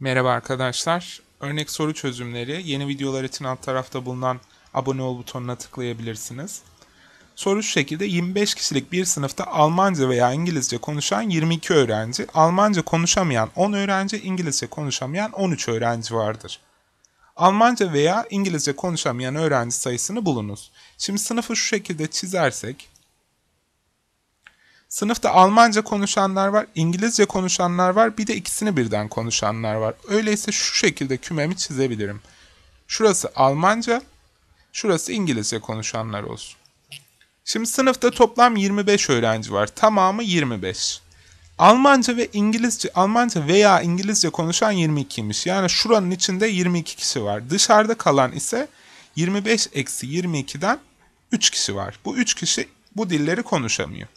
Merhaba arkadaşlar. Örnek soru çözümleri yeni videolar için alt tarafta bulunan abone ol butonuna tıklayabilirsiniz. Soru şu şekilde 25 kişilik bir sınıfta Almanca veya İngilizce konuşan 22 öğrenci, Almanca konuşamayan 10 öğrenci, İngilizce konuşamayan 13 öğrenci vardır. Almanca veya İngilizce konuşamayan öğrenci sayısını bulunuz. Şimdi sınıfı şu şekilde çizersek Sınıfta Almanca konuşanlar var, İngilizce konuşanlar var, bir de ikisini birden konuşanlar var. Öyleyse şu şekilde kümemi çizebilirim. Şurası Almanca, şurası İngilizce konuşanlar olsun. Şimdi sınıfta toplam 25 öğrenci var. Tamamı 25. Almanca ve İngilizce, Almanca veya İngilizce konuşan 22'ymiş. Yani şuranın içinde 22 kişi var. Dışarıda kalan ise 25 eksi 22'den 3 kişi var. Bu 3 kişi bu dilleri konuşamıyor.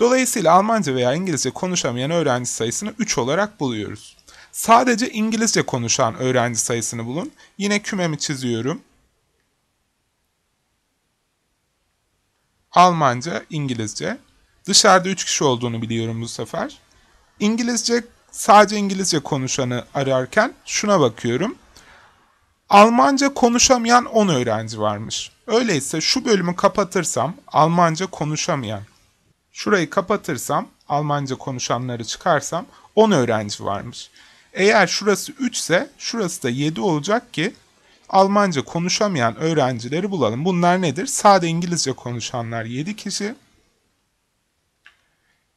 Dolayısıyla Almanca veya İngilizce konuşamayan öğrenci sayısını 3 olarak buluyoruz. Sadece İngilizce konuşan öğrenci sayısını bulun. Yine kümemi çiziyorum. Almanca, İngilizce. Dışarıda 3 kişi olduğunu biliyorum bu sefer. İngilizce sadece İngilizce konuşanı ararken şuna bakıyorum. Almanca konuşamayan 10 öğrenci varmış. Öyleyse şu bölümü kapatırsam Almanca konuşamayan Şurayı kapatırsam, Almanca konuşanları çıkarsam 10 öğrenci varmış. Eğer şurası 3 ise şurası da 7 olacak ki Almanca konuşamayan öğrencileri bulalım. Bunlar nedir? Sade İngilizce konuşanlar 7 kişi.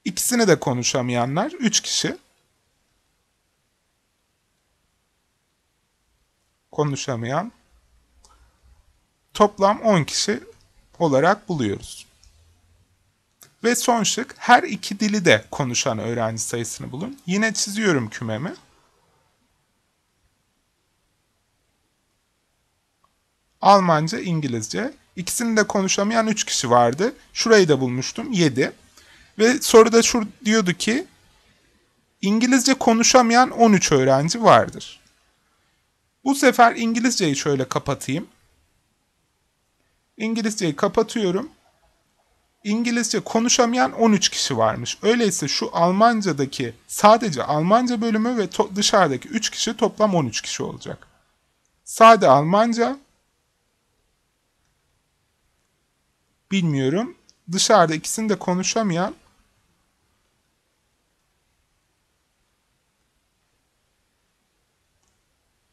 İkisini de konuşamayanlar 3 kişi. Konuşamayan toplam 10 kişi olarak buluyoruz. Ve son şık her iki dili de konuşan öğrenci sayısını bulun. Yine çiziyorum kümemi. Almanca, İngilizce. İkisini de konuşamayan 3 kişi vardı. Şurayı da bulmuştum 7. Ve soruda şu diyordu ki İngilizce konuşamayan 13 öğrenci vardır. Bu sefer İngilizceyi şöyle kapatayım. İngilizceyi kapatıyorum. İngilizce konuşamayan 13 kişi varmış. Öyleyse şu Almanca'daki sadece Almanca bölümü ve dışarıdaki 3 kişi toplam 13 kişi olacak. Sade Almanca bilmiyorum. Dışarıda ikisini de konuşamayan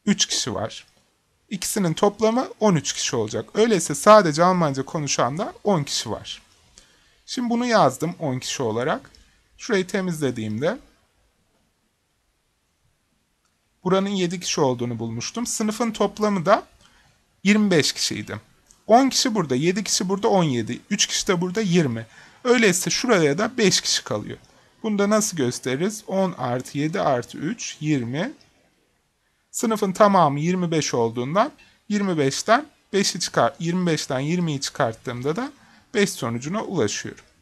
üç kişi var. İkisinin toplamı 13 kişi olacak. Öyleyse sadece Almanca konuşan da 10 kişi var. Şimdi bunu yazdım 10 kişi olarak. Şurayı temizlediğimde buranın 7 kişi olduğunu bulmuştum. Sınıfın toplamı da 25 kişiydi. 10 kişi burada, 7 kişi burada 17, 3 kişi de burada 20. Öyleyse şuraya da 5 kişi kalıyor. Bunu da nasıl gösteririz? 10 artı 7 artı 3, 20. Sınıfın tamamı 25 olduğundan 25'ten 5'i çıkar 25'ten 20'yi çıkarttığımda da 5 sonucuna ulaşıyorum.